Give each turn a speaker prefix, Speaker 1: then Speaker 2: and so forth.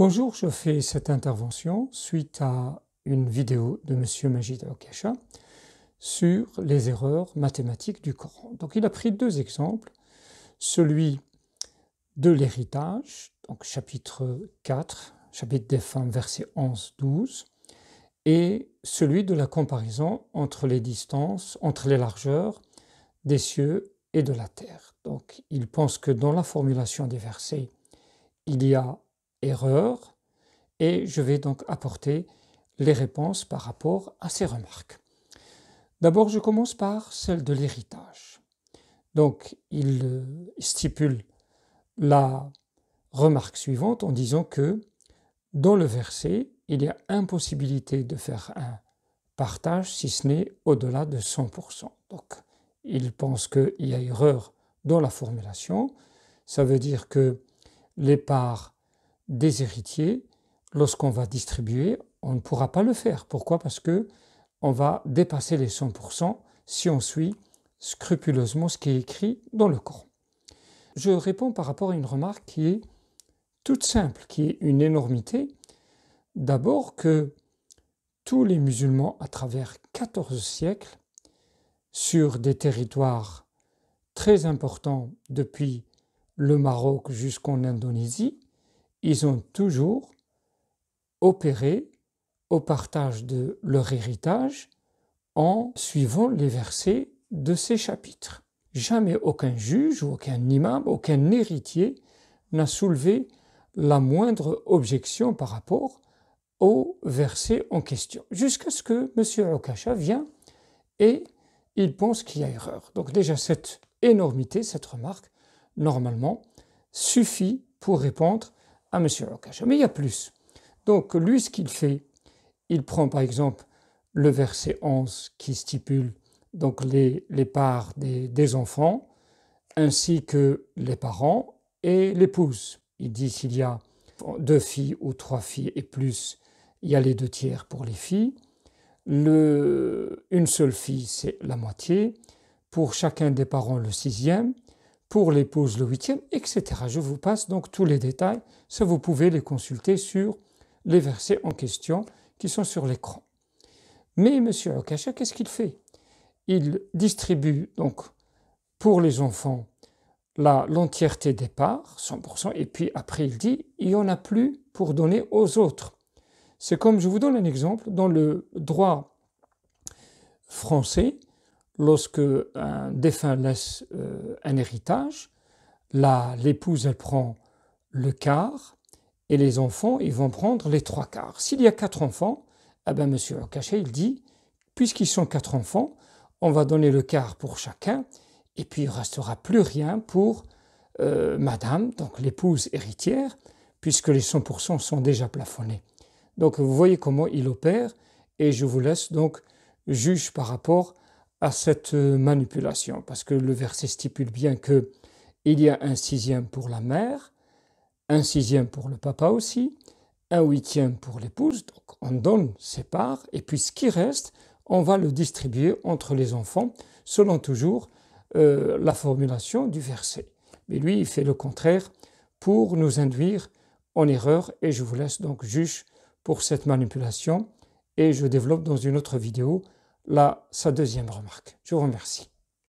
Speaker 1: Bonjour, je fais cette intervention suite à une vidéo de M. Majid al sur les erreurs mathématiques du Coran. Donc il a pris deux exemples, celui de l'héritage, donc chapitre 4, chapitre des femmes, verset 11-12, et celui de la comparaison entre les distances, entre les largeurs des cieux et de la terre. Donc il pense que dans la formulation des versets, il y a erreur et je vais donc apporter les réponses par rapport à ces remarques. D'abord, je commence par celle de l'héritage. Donc, il euh, stipule la remarque suivante en disant que dans le verset, il y a impossibilité de faire un partage si ce n'est au-delà de 100%. Donc, il pense qu'il y a erreur dans la formulation. Ça veut dire que les parts des héritiers, lorsqu'on va distribuer, on ne pourra pas le faire. Pourquoi Parce que on va dépasser les 100% si on suit scrupuleusement ce qui est écrit dans le Coran. Je réponds par rapport à une remarque qui est toute simple, qui est une énormité. D'abord que tous les musulmans à travers 14 siècles, sur des territoires très importants depuis le Maroc jusqu'en Indonésie, ils ont toujours opéré au partage de leur héritage en suivant les versets de ces chapitres. Jamais aucun juge ou aucun imam, aucun héritier n'a soulevé la moindre objection par rapport au verset en question, jusqu'à ce que M. Okasha vient et il pense qu'il y a erreur. Donc déjà cette énormité, cette remarque, normalement, suffit pour répondre à ah, M. Mais il y a plus. Donc lui, ce qu'il fait, il prend par exemple le verset 11 qui stipule donc les, parts des, enfants, ainsi que les parents et l'épouse. Il dit s'il y a deux filles ou trois filles et plus, il y a les deux tiers pour les filles. une seule fille, c'est la moitié. Pour chacun des parents, le sixième pour les pauses le huitième, etc. Je vous passe donc tous les détails. Ça, vous pouvez les consulter sur les versets en question qui sont sur l'écran. Mais M. Akasha, qu'est-ce qu'il fait Il distribue donc pour les enfants l'entièreté des parts, 100%, et puis après il dit, il n'y en a plus pour donner aux autres. C'est comme, je vous donne un exemple, dans le droit français, lorsque un défunt laisse euh, un héritage, l'épouse, elle prend le quart et les enfants, ils vont prendre les trois quarts. S'il y a quatre enfants, M. Eh ben, monsieur il dit, puisqu'ils sont quatre enfants, on va donner le quart pour chacun et puis il restera plus rien pour euh, madame, donc l'épouse héritière, puisque les 100% sont déjà plafonnés. Donc vous voyez comment il opère et je vous laisse donc juge par rapport à cette euh, manipulation, parce que le verset stipule bien que il y a un sixième pour la mère, un sixième pour le papa aussi, un huitième pour l'épouse, donc on donne ses parts, et puis ce qui reste, on va le distribuer entre les enfants, selon toujours euh, la formulation du verset. Mais lui, il fait le contraire pour nous induire en erreur, et je vous laisse donc juge pour cette manipulation, et je développe dans une autre vidéo Là, sa deuxième remarque. Je vous remercie.